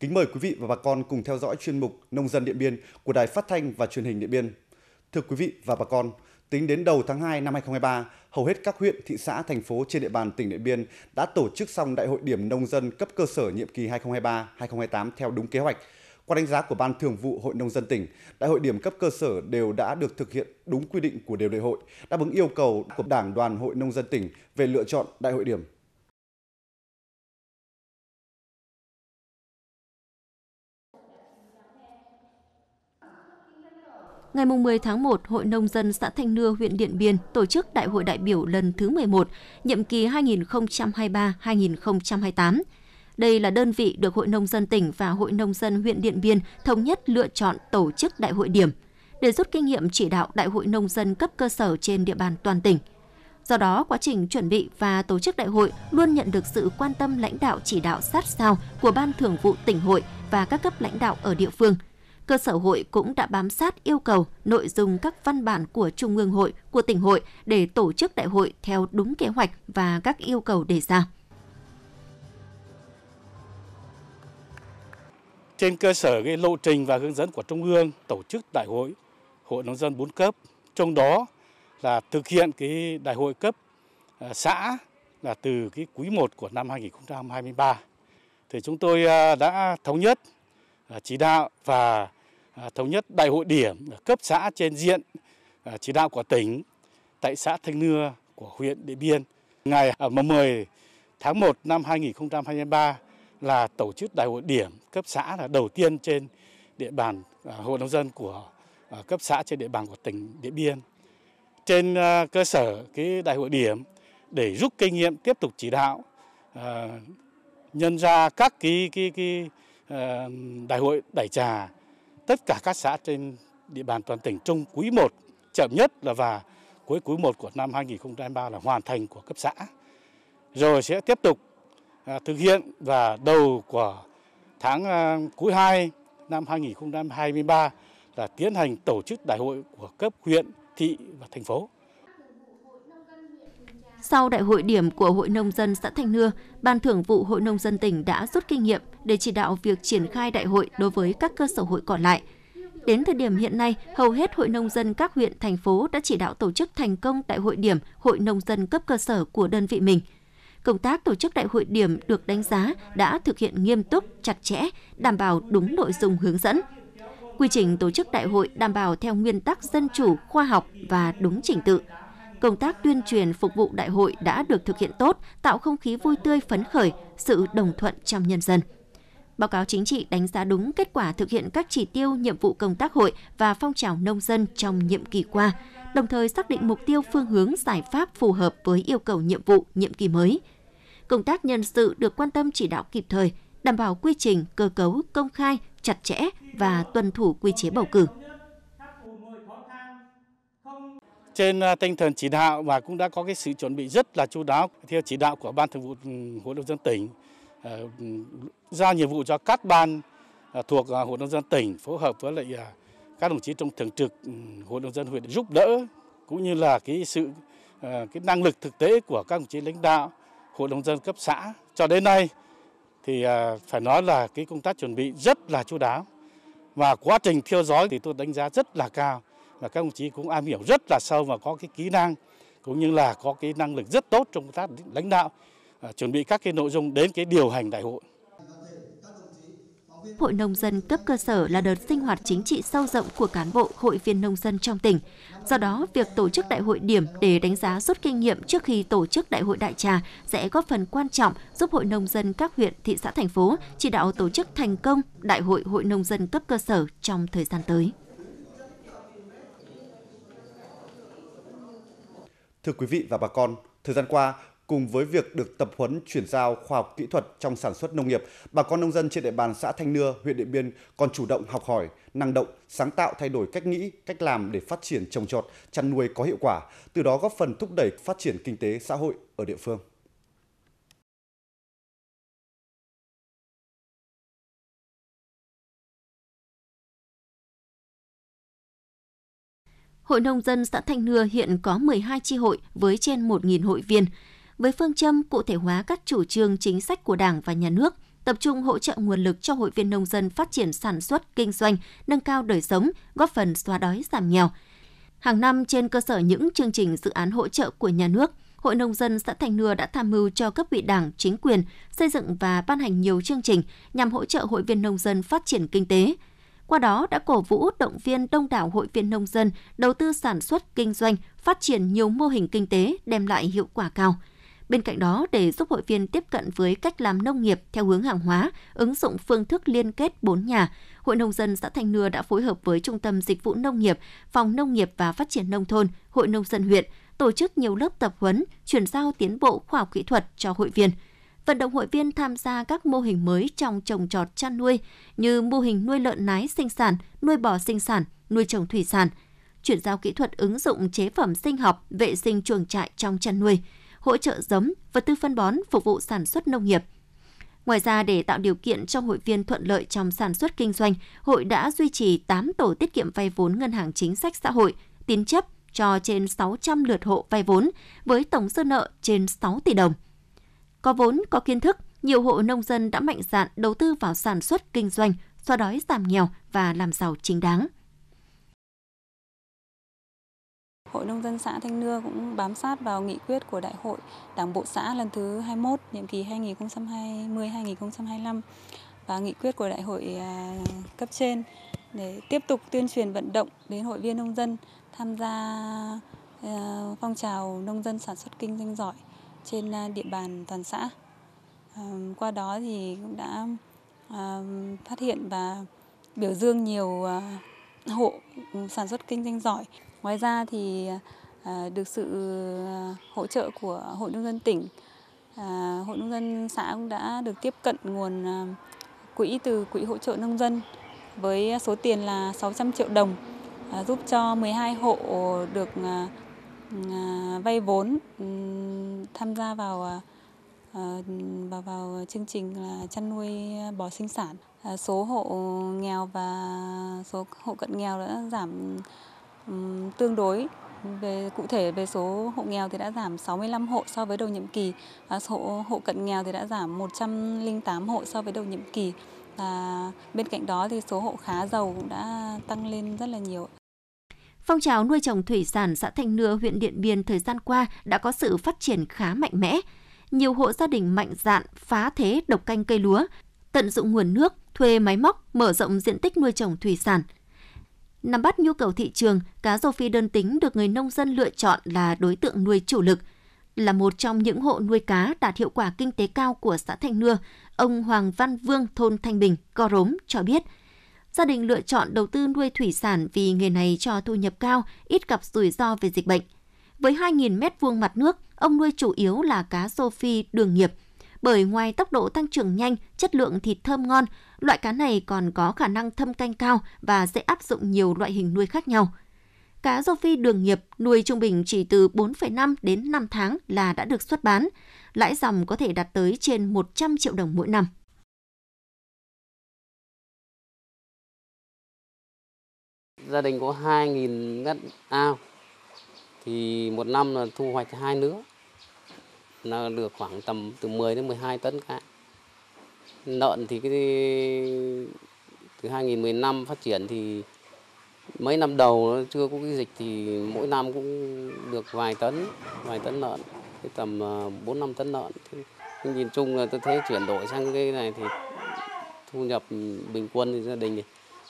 Kính mời quý vị và bà con cùng theo dõi chuyên mục Nông dân Điện Biên của Đài Phát thanh và Truyền hình Điện Biên. Thưa quý vị và bà con, tính đến đầu tháng 2 năm 2023, hầu hết các huyện, thị xã, thành phố trên địa bàn tỉnh Điện Biên đã tổ chức xong Đại hội điểm nông dân cấp cơ sở nhiệm kỳ 2023-2028 theo đúng kế hoạch. Qua đánh giá của Ban Thường vụ Hội Nông dân tỉnh, đại hội điểm cấp cơ sở đều đã được thực hiện đúng quy định của điều lệ hội, đáp ứng yêu cầu của Đảng đoàn Hội Nông dân tỉnh về lựa chọn đại hội điểm ngày 10 tháng 1, Hội Nông dân xã Thanh Nưa, huyện Điện Biên tổ chức Đại hội đại biểu lần thứ 11, nhiệm kỳ 2023-2028. Đây là đơn vị được Hội Nông dân tỉnh và Hội Nông dân huyện Điện Biên thống nhất lựa chọn tổ chức đại hội điểm để rút kinh nghiệm chỉ đạo Đại hội Nông dân cấp cơ sở trên địa bàn toàn tỉnh. Do đó, quá trình chuẩn bị và tổ chức đại hội luôn nhận được sự quan tâm lãnh đạo chỉ đạo sát sao của Ban Thường vụ tỉnh hội và các cấp lãnh đạo ở địa phương – cơ sở hội cũng đã bám sát yêu cầu nội dung các văn bản của Trung ương hội, của tỉnh hội để tổ chức đại hội theo đúng kế hoạch và các yêu cầu đề ra. Trên cơ sở cái lộ trình và hướng dẫn của Trung ương tổ chức đại hội hội nông dân 4 cấp, trong đó là thực hiện cái đại hội cấp à, xã là từ cái quý 1 của năm 2023 thì chúng tôi à, đã thống nhất à, chỉ đạo và À, thống nhất đại hội điểm cấp xã trên diện à, chỉ đạo của tỉnh tại xã Thanh Nưa của huyện Điện Biên. Ngày 10 à, tháng 1 năm 2023 là tổ chức đại hội điểm cấp xã là đầu tiên trên địa bàn hội nông dân của cấp xã trên địa bàn của tỉnh Điện Biên. Trên cơ sở cái đại hội điểm để rút kinh nghiệm tiếp tục chỉ đạo nhân ra các cái cái cái đại hội đại trà tất cả các xã trên địa bàn toàn tỉnh trong quý 1 chậm nhất là và cuối quý 1 của năm 2023 là hoàn thành của cấp xã. Rồi sẽ tiếp tục à, thực hiện và đầu của tháng à, cuối 2 năm 2023 là tiến hành tổ chức đại hội của cấp huyện, thị và thành phố. Sau đại hội điểm của Hội Nông dân xã Thanh Nưa, Ban thưởng vụ Hội Nông dân tỉnh đã rút kinh nghiệm để chỉ đạo việc triển khai đại hội đối với các cơ sở hội còn lại. Đến thời điểm hiện nay, hầu hết Hội Nông dân các huyện, thành phố đã chỉ đạo tổ chức thành công đại hội điểm Hội Nông dân cấp cơ sở của đơn vị mình. Công tác tổ chức đại hội điểm được đánh giá đã thực hiện nghiêm túc, chặt chẽ, đảm bảo đúng nội dung hướng dẫn. Quy trình tổ chức đại hội đảm bảo theo nguyên tắc dân chủ, khoa học và đúng trình tự công tác tuyên truyền phục vụ đại hội đã được thực hiện tốt, tạo không khí vui tươi phấn khởi, sự đồng thuận trong nhân dân. Báo cáo chính trị đánh giá đúng kết quả thực hiện các chỉ tiêu, nhiệm vụ công tác hội và phong trào nông dân trong nhiệm kỳ qua, đồng thời xác định mục tiêu phương hướng giải pháp phù hợp với yêu cầu nhiệm vụ nhiệm kỳ mới. Công tác nhân sự được quan tâm chỉ đạo kịp thời, đảm bảo quy trình, cơ cấu, công khai, chặt chẽ và tuân thủ quy chế bầu cử. trên à, tinh thần chỉ đạo và cũng đã có cái sự chuẩn bị rất là chú đáo theo chỉ đạo của ban thường vụ ừ, hội đồng dân tỉnh ờ, ừ, giao nhiệm vụ cho các ban à, thuộc à, hội đồng dân tỉnh phối hợp với lại các đồng chí trong thường trực ừ, hội đồng dân huyện giúp đỡ cũng như là cái sự ờ, cái năng lực thực tế của các đồng chí lãnh đạo hội đồng dân cấp xã cho đến nay thì phải nói là cái công tác chuẩn bị rất là chú đáo và quá trình theo dõi thì tôi đánh giá rất là cao là các đồng chí cũng am hiểu rất là sâu và có cái kỹ năng cũng như là có cái năng lực rất tốt trong công tác lãnh đạo à, chuẩn bị các cái nội dung đến cái điều hành đại hội. Hội nông dân cấp cơ sở là đợt sinh hoạt chính trị sâu rộng của cán bộ hội viên nông dân trong tỉnh. Do đó, việc tổ chức đại hội điểm để đánh giá rút kinh nghiệm trước khi tổ chức đại hội đại trà sẽ góp phần quan trọng giúp hội nông dân các huyện, thị xã, thành phố chỉ đạo tổ chức thành công đại hội hội nông dân cấp cơ sở trong thời gian tới. Thưa quý vị và bà con, thời gian qua, cùng với việc được tập huấn chuyển giao khoa học kỹ thuật trong sản xuất nông nghiệp, bà con nông dân trên địa bàn xã Thanh Nưa, huyện Điện Biên còn chủ động học hỏi, năng động, sáng tạo thay đổi cách nghĩ, cách làm để phát triển trồng trọt, chăn nuôi có hiệu quả, từ đó góp phần thúc đẩy phát triển kinh tế xã hội ở địa phương. Hội nông dân xã Thanh Nưa hiện có 12 chi hội với trên 1.000 hội viên. Với phương châm cụ thể hóa các chủ trương chính sách của Đảng và Nhà nước, tập trung hỗ trợ nguồn lực cho hội viên nông dân phát triển sản xuất, kinh doanh, nâng cao đời sống, góp phần xóa đói giảm nghèo. Hàng năm trên cơ sở những chương trình dự án hỗ trợ của nhà nước, Hội nông dân xã Thành Nưa đã tham mưu cho cấp ủy Đảng, chính quyền xây dựng và ban hành nhiều chương trình nhằm hỗ trợ hội viên nông dân phát triển kinh tế, qua đó đã cổ vũ động viên đông đảo hội viên nông dân đầu tư sản xuất kinh doanh, phát triển nhiều mô hình kinh tế đem lại hiệu quả cao. Bên cạnh đó, để giúp hội viên tiếp cận với cách làm nông nghiệp theo hướng hàng hóa, ứng dụng phương thức liên kết bốn nhà, Hội Nông dân xã Thanh Nưa đã phối hợp với Trung tâm Dịch vụ Nông nghiệp, Phòng Nông nghiệp và Phát triển Nông thôn, Hội Nông dân huyện, tổ chức nhiều lớp tập huấn, chuyển giao tiến bộ khoa học kỹ thuật cho hội viên – vận động hội viên tham gia các mô hình mới trong trồng trọt chăn nuôi như mô hình nuôi lợn nái sinh sản, nuôi bò sinh sản, nuôi trồng thủy sản, chuyển giao kỹ thuật ứng dụng chế phẩm sinh học, vệ sinh chuồng trại trong chăn nuôi, hỗ trợ giống, vật tư phân bón phục vụ sản xuất nông nghiệp. Ngoài ra, để tạo điều kiện cho hội viên thuận lợi trong sản xuất kinh doanh, hội đã duy trì 8 tổ tiết kiệm vay vốn ngân hàng chính sách xã hội, tín chấp cho trên 600 lượt hộ vay vốn với tổng dư nợ trên 6 tỷ đồng. Có vốn, có kiến thức, nhiều hộ nông dân đã mạnh dạn đầu tư vào sản xuất kinh doanh, xóa đói giảm nghèo và làm giàu chính đáng. Hội nông dân xã Thanh Nưa cũng bám sát vào nghị quyết của Đại hội Đảng bộ xã lần thứ 21 nhiệm kỳ 2020-2025 và nghị quyết của Đại hội à, cấp trên để tiếp tục tuyên truyền vận động đến hội viên nông dân tham gia à, phong trào nông dân sản xuất kinh doanh giỏi trên à, địa bàn toàn xã. Ờ, qua đó thì cũng đã ờ, phát hiện và biểu dương nhiều ờ, hộ sản xuất kinh doanh giỏi. Ngoài ra thì được sự hỗ trợ của Hội nông dân tỉnh, Hội nông dân xã cũng đã được tiếp cận nguồn quỹ từ quỹ hỗ trợ nông dân với số tiền là 600 triệu đồng giúp cho 12 hộ được Ờ, vay vốn ừ, tham gia vào ờ, ờ, vào vào chương trình là chăn nuôi bò sinh sản. Số hộ nghèo và số hộ cận nghèo đã giảm ừ, tương đối về cụ thể về số hộ nghèo thì đã giảm 65 hộ so với đầu nhiệm kỳ, à, số hộ cận nghèo thì đã giảm 108 hộ so với đầu nhiệm kỳ. Và bên cạnh đó thì số hộ khá giàu cũng đã tăng lên rất là nhiều. Phong trào nuôi trồng thủy sản xã Thanh Nưa, huyện Điện Biên thời gian qua đã có sự phát triển khá mạnh mẽ. Nhiều hộ gia đình mạnh dạn phá thế độc canh cây lúa, tận dụng nguồn nước, thuê máy móc, mở rộng diện tích nuôi trồng thủy sản. Nắm bắt nhu cầu thị trường, cá rô phi đơn tính được người nông dân lựa chọn là đối tượng nuôi chủ lực. Là một trong những hộ nuôi cá đạt hiệu quả kinh tế cao của xã Thanh Nưa, ông Hoàng Văn Vương, thôn Thanh Bình, Co Rốm cho biết – Gia đình lựa chọn đầu tư nuôi thủy sản vì nghề này cho thu nhập cao, ít gặp rủi ro về dịch bệnh. Với 2.000 mét vuông mặt nước, ông nuôi chủ yếu là cá rô phi đường nghiệp. Bởi ngoài tốc độ tăng trưởng nhanh, chất lượng thịt thơm ngon, loại cá này còn có khả năng thâm canh cao và sẽ áp dụng nhiều loại hình nuôi khác nhau. Cá rô phi đường nghiệp nuôi trung bình chỉ từ 4,5 đến 5 tháng là đã được xuất bán. Lãi dòng có thể đạt tới trên 100 triệu đồng mỗi năm. gia đình có 2.000 mét ao thì một năm là thu hoạch hai nứa nó được khoảng tầm từ 10 đến 12 tấn cá Nợn thì cái từ 2015 phát triển thì mấy năm đầu nó chưa có cái dịch thì mỗi năm cũng được vài tấn vài tấn nợn, cái tầm 4 ờ, năm tấn nợn. thì nhìn chung là tôi thấy chuyển đổi sang cái này thì thu nhập bình quân thì gia đình thì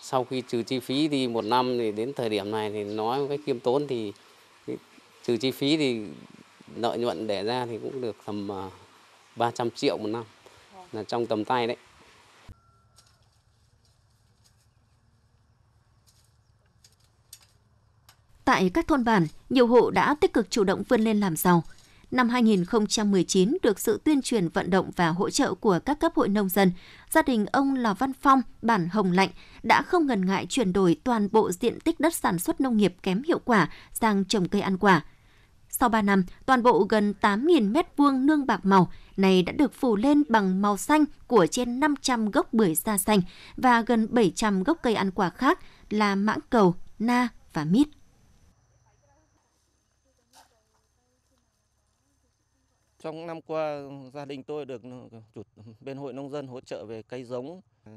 sau khi trừ chi phí thì một năm thì đến thời điểm này thì nói một cách khiêm tốn thì trừ chi phí thì lợi nhuận để ra thì cũng được tầm 300 à, triệu một năm vâng. là trong tầm tay đấy. Tại các thôn bản, nhiều hộ đã tích cực chủ động vươn lên làm giàu – năm 2019 được sự tuyên truyền vận động và hỗ trợ của các cấp hội nông dân, gia đình ông Lò Văn Phong, bản Hồng Lạnh, đã không ngần ngại chuyển đổi toàn bộ diện tích đất sản xuất nông nghiệp kém hiệu quả sang trồng cây ăn quả. Sau 3 năm, toàn bộ gần 8.000 m2 nương bạc màu này đã được phủ lên bằng màu xanh của trên 500 gốc bưởi da xanh và gần 700 gốc cây ăn quả khác là mãng cầu, na và mít. Trong năm qua, gia đình tôi được ừ, chủ, bên hội nông dân hỗ trợ về cây giống, ừ,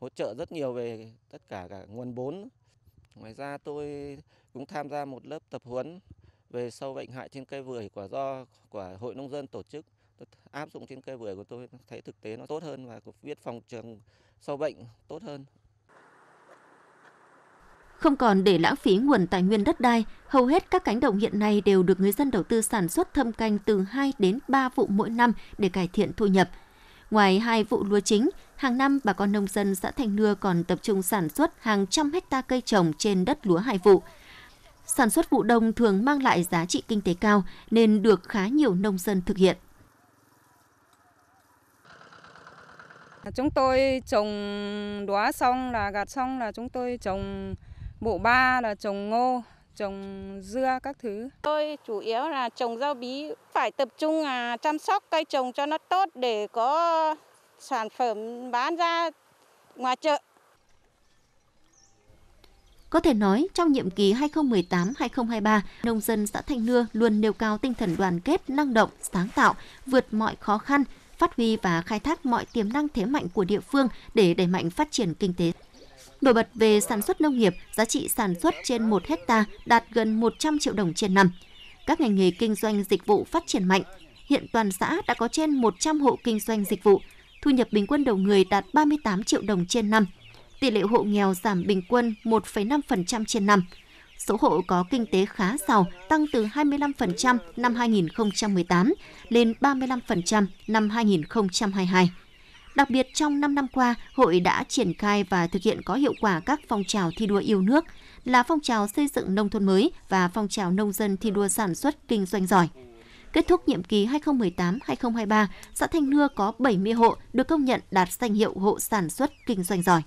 hỗ trợ rất nhiều về tất cả cả nguồn vốn. Ngoài ra tôi cũng tham gia một lớp tập huấn về sâu bệnh hại trên cây bưởi của do của hội nông dân tổ chức tôi áp dụng trên cây bưởi của tôi thấy thực tế nó tốt hơn và cũng biết phòng trường sâu bệnh tốt hơn không còn để lãng phí nguồn tài nguyên đất đai, hầu hết các cánh đồng hiện nay đều được người dân đầu tư sản xuất thâm canh từ 2 đến 3 vụ mỗi năm để cải thiện thu nhập. Ngoài hai vụ lúa chính, hàng năm bà con nông dân xã Thanh Nưa còn tập trung sản xuất hàng trăm hecta cây trồng trên đất lúa hai vụ. Sản xuất vụ đông thường mang lại giá trị kinh tế cao nên được khá nhiều nông dân thực hiện. Chúng tôi trồng đóa xong là gạt xong là chúng tôi trồng Bộ ba là trồng ngô, trồng dưa các thứ. Tôi chủ yếu là trồng rau bí, phải tập trung à, chăm sóc cây trồng cho nó tốt để có sản phẩm bán ra ngoài chợ. Có thể nói, trong nhiệm kỳ 2018-2023, nông dân xã Thanh Nưa luôn nêu cao tinh thần đoàn kết, năng động, sáng tạo, vượt mọi khó khăn, phát huy và khai thác mọi tiềm năng thế mạnh của địa phương để đẩy mạnh phát triển kinh tế. Nổi bật về sản xuất nông nghiệp, giá trị sản xuất trên 1 hecta đạt gần 100 triệu đồng trên năm. Các ngành nghề kinh doanh dịch vụ phát triển mạnh. Hiện toàn xã đã có trên 100 hộ kinh doanh dịch vụ, thu nhập bình quân đầu người đạt 38 triệu đồng trên năm. Tỷ lệ hộ nghèo giảm bình quân 1,5% trên năm. Số hộ có kinh tế khá giàu tăng từ 25% năm 2018 lên 35% năm 2022. Đặc biệt trong 5 năm qua, hội đã triển khai và thực hiện có hiệu quả các phong trào thi đua yêu nước là phong trào xây dựng nông thôn mới và phong trào nông dân thi đua sản xuất kinh doanh giỏi. Kết thúc nhiệm kỳ 2018-2023, xã Thanh Nưa có 70 hộ được công nhận đạt danh hiệu hộ sản xuất kinh doanh giỏi.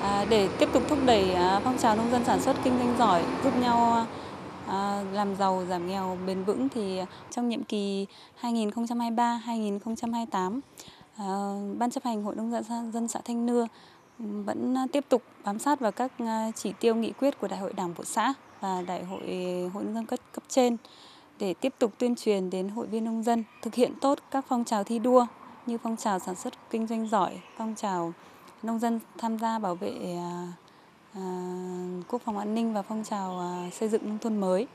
À, để tiếp tục thúc đẩy à, phong trào nông dân sản xuất kinh doanh giỏi, giúp nhau À, làm giàu giảm nghèo bền vững thì trong nhiệm kỳ 2023-2028 à, Ban chấp hành Hội nông dân xã Thanh Nưa vẫn à, tiếp tục bám sát vào các chỉ tiêu nghị quyết của Đại hội Đảng bộ xã và Đại hội Hội nông dân cấp cấp trên để tiếp tục tuyên truyền đến hội viên nông dân thực hiện tốt các phong trào thi đua như phong trào sản xuất kinh doanh giỏi, phong trào nông dân tham gia bảo vệ À, quốc phòng an ninh và phong trào à, xây dựng nông thôn mới.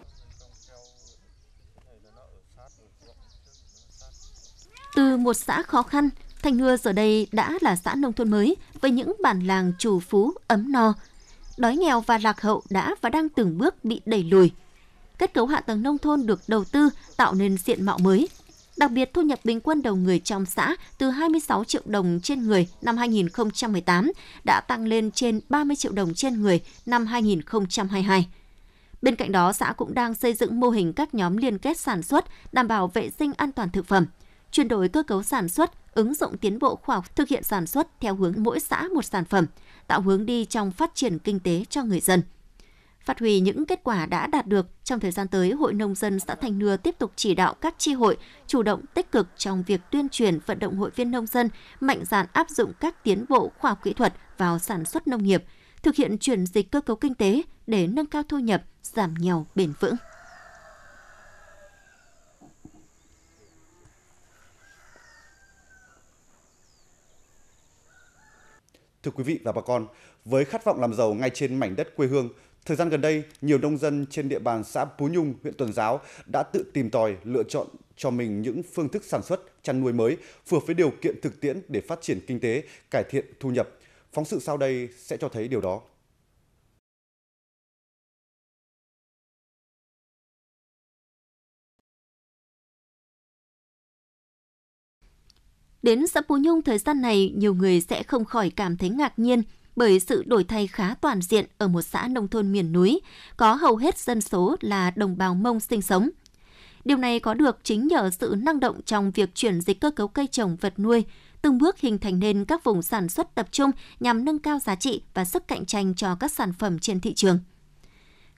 Từ một xã khó khăn, Thanh Nưa giờ đây đã là xã nông thôn mới với những bản làng chủ phú ấm no. Đói nghèo và lạc hậu đã và đang từng bước bị đẩy lùi. Kết cấu hạ tầng nông thôn được đầu tư tạo nên diện mạo mới, Đặc biệt, thu nhập bình quân đầu người trong xã từ 26 triệu đồng trên người năm 2018 đã tăng lên trên 30 triệu đồng trên người năm 2022. Bên cạnh đó, xã cũng đang xây dựng mô hình các nhóm liên kết sản xuất, đảm bảo vệ sinh an toàn thực phẩm, chuyển đổi cơ cấu sản xuất, ứng dụng tiến bộ khoa học, thực hiện sản xuất theo hướng mỗi xã một sản phẩm, tạo hướng đi trong phát triển kinh tế cho người dân. Phát huy những kết quả đã đạt được, trong thời gian tới, Hội Nông dân xã Thành Nưa tiếp tục chỉ đạo các tri hội chủ động tích cực trong việc tuyên truyền vận động hội viên nông dân mạnh dạn áp dụng các tiến bộ khoa học kỹ thuật vào sản xuất nông nghiệp, thực hiện chuyển dịch cơ cấu kinh tế để nâng cao thu nhập, giảm nghèo bền vững. Thưa quý vị và bà con, với khát vọng làm giàu ngay trên mảnh đất quê hương, Thời gian gần đây, nhiều nông dân trên địa bàn xã Pú Nhung, huyện Tuần Giáo đã tự tìm tòi, lựa chọn cho mình những phương thức sản xuất, chăn nuôi mới phù hợp với điều kiện thực tiễn để phát triển kinh tế, cải thiện thu nhập. Phóng sự sau đây sẽ cho thấy điều đó. Đến xã Pú Nhung thời gian này, nhiều người sẽ không khỏi cảm thấy ngạc nhiên bởi sự đổi thay khá toàn diện ở một xã nông thôn miền núi, có hầu hết dân số là đồng bào Mông sinh sống. Điều này có được chính nhờ sự năng động trong việc chuyển dịch cơ cấu cây trồng vật nuôi, từng bước hình thành nên các vùng sản xuất tập trung nhằm nâng cao giá trị và sức cạnh tranh cho các sản phẩm trên thị trường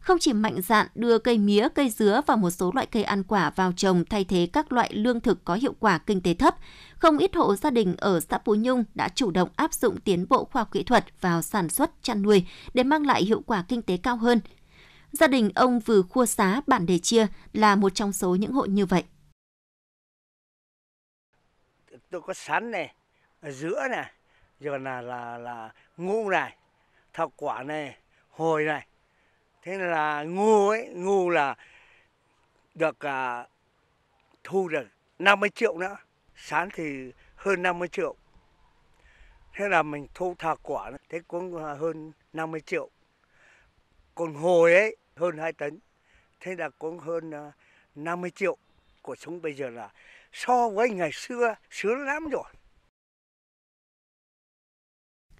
không chỉ mạnh dạn đưa cây mía, cây dứa và một số loại cây ăn quả vào trồng thay thế các loại lương thực có hiệu quả kinh tế thấp, không ít hộ gia đình ở xã Phú Nhung đã chủ động áp dụng tiến bộ khoa học kỹ thuật vào sản xuất chăn nuôi để mang lại hiệu quả kinh tế cao hơn. Gia đình ông Vừa Khua Xá, bản Đề Chia là một trong số những hộ như vậy. Tôi có sắn này, giữa này, rồi là là là ngu này, thảo quả này, hồi này, thế là ngu ấy ngu là được à, thu được 50 triệu nữa sán thì hơn 50 triệu thế là mình thu thả quả thế cũng à, hơn 50 triệu còn hồi ấy hơn 2 tấn thế là cũng hơn 50 à, triệu cuộc sống bây giờ là so với ngày xưa sướng lắm rồi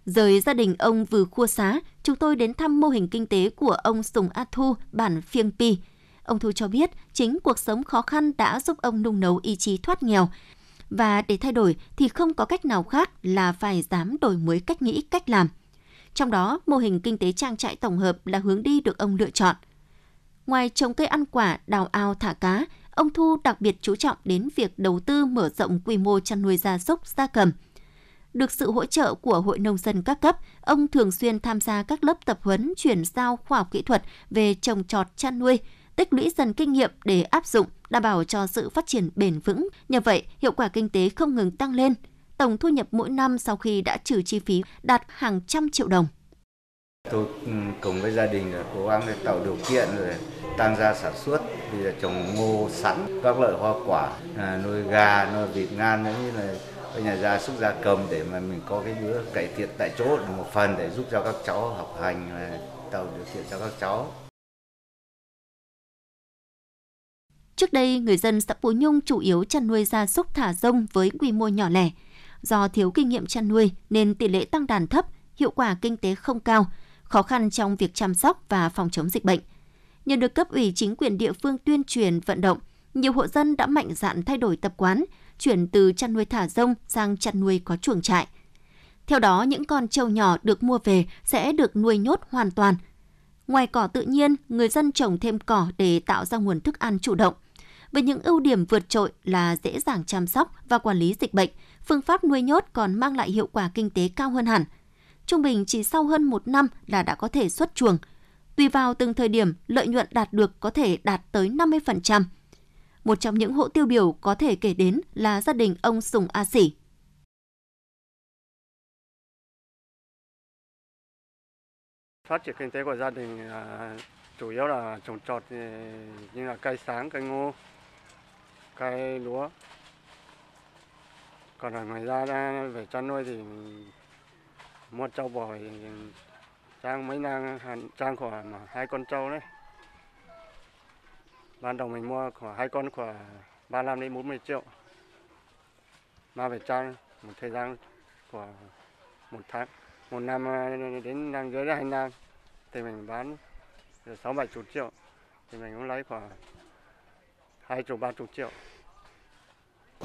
Rời gia đình ông vừa khua xá, chúng tôi đến thăm mô hình kinh tế của ông Sùng A Thu, bản Phiêng Pi. Ông Thu cho biết, chính cuộc sống khó khăn đã giúp ông nung nấu ý chí thoát nghèo. Và để thay đổi thì không có cách nào khác là phải dám đổi mới cách nghĩ, cách làm. Trong đó, mô hình kinh tế trang trại tổng hợp là hướng đi được ông lựa chọn. Ngoài trồng cây ăn quả, đào ao thả cá, ông Thu đặc biệt chú trọng đến việc đầu tư mở rộng quy mô chăn nuôi gia súc, gia cầm – được sự hỗ trợ của Hội Nông dân các cấp, ông thường xuyên tham gia các lớp tập huấn chuyển giao khoa học kỹ thuật về trồng trọt chăn nuôi, tích lũy dần kinh nghiệm để áp dụng, đảm bảo cho sự phát triển bền vững. Nhờ vậy, hiệu quả kinh tế không ngừng tăng lên. Tổng thu nhập mỗi năm sau khi đã trừ chi phí đạt hàng trăm triệu đồng. Tôi ừ, cùng với gia đình cố gắng để tạo điều kiện rồi tăng gia sản xuất, bây giờ trồng ngô, sẵn, các loại hoa quả, à, nuôi gà, nuôi vịt ngan, như là với nhà gia súc gia cầm để mà mình có cái bữa cải thiện tại chỗ một phần để giúp cho các cháu học hành và tạo điều kiện cho các cháu. Trước đây, người dân xã Phú Nhung chủ yếu chăn nuôi gia súc thả rông với quy mô nhỏ lẻ. Do thiếu kinh nghiệm chăn nuôi nên tỷ lệ tăng đàn thấp, hiệu quả kinh tế không cao, khó khăn trong việc chăm sóc và phòng chống dịch bệnh. Nhờ được cấp ủy chính quyền địa phương tuyên truyền vận động, nhiều hộ dân đã mạnh dạn thay đổi tập quán, chuyển từ chăn nuôi thả rông sang chăn nuôi có chuồng trại. Theo đó, những con trâu nhỏ được mua về sẽ được nuôi nhốt hoàn toàn. Ngoài cỏ tự nhiên, người dân trồng thêm cỏ để tạo ra nguồn thức ăn chủ động. Với những ưu điểm vượt trội là dễ dàng chăm sóc và quản lý dịch bệnh, phương pháp nuôi nhốt còn mang lại hiệu quả kinh tế cao hơn hẳn. Trung bình chỉ sau hơn một năm là đã có thể xuất chuồng. Tùy vào từng thời điểm, lợi nhuận đạt được có thể đạt tới 50%. Một trong những hộ tiêu biểu có thể kể đến là gia đình ông Sùng A Sỉ. Phát triển kinh tế của gia đình là chủ yếu là trồng trọt ừ, như là cây sáng, cây ngô, cây lúa. Còn là ngoài ra về chăn nuôi thì mua trâu bò thì ừ, trang mấy nang trang khoảng hai con trâu đấy ban đầu mình mua khoảng hai con khoảng 35 đến 40 triệu mà về trang một thời gian khoảng một tháng một năm đến năm dưới hai năm thì mình bán sáu bảy chục triệu thì mình cũng lấy khoảng hai chục ba chục triệu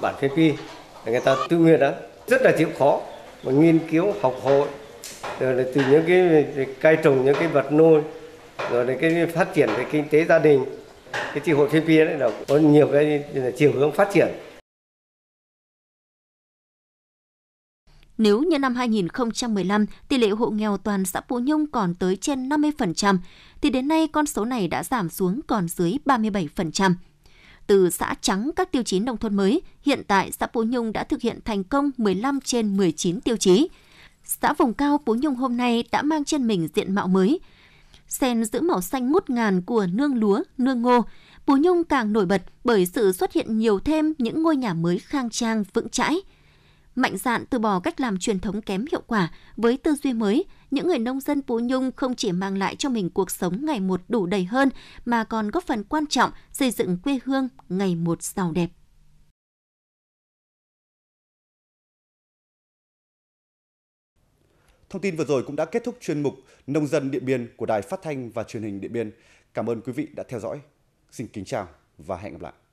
bản phê phi người ta tự nguyện đó rất là chịu khó mà nghiên cứu học hội rồi là từ những cái cây trồng những cái vật nuôi rồi là cái phát triển về kinh tế gia đình cái tri hội PPP đấy là có nhiều cái chiều hướng phát triển Nếu như năm 2015, tỷ lệ hộ nghèo toàn xã Phú Nhung còn tới trên 50%, thì đến nay con số này đã giảm xuống còn dưới 37%. Từ xã trắng các tiêu chí nông thôn mới, hiện tại xã Phú Nhung đã thực hiện thành công 15 trên 19 tiêu chí. Xã vùng cao Phú Nhung hôm nay đã mang trên mình diện mạo mới – xen giữa màu xanh ngút ngàn của nương lúa, nương ngô. Pú Nhung càng nổi bật bởi sự xuất hiện nhiều thêm những ngôi nhà mới khang trang, vững chãi. Mạnh dạn từ bỏ cách làm truyền thống kém hiệu quả với tư duy mới, những người nông dân Pú Nhung không chỉ mang lại cho mình cuộc sống ngày một đủ đầy hơn mà còn góp phần quan trọng xây dựng quê hương ngày một giàu đẹp. Thông tin vừa rồi cũng đã kết thúc chuyên mục Nông dân Điện Biên của Đài Phát thanh và Truyền hình Điện Biên. Cảm ơn quý vị đã theo dõi. Xin kính chào và hẹn gặp lại.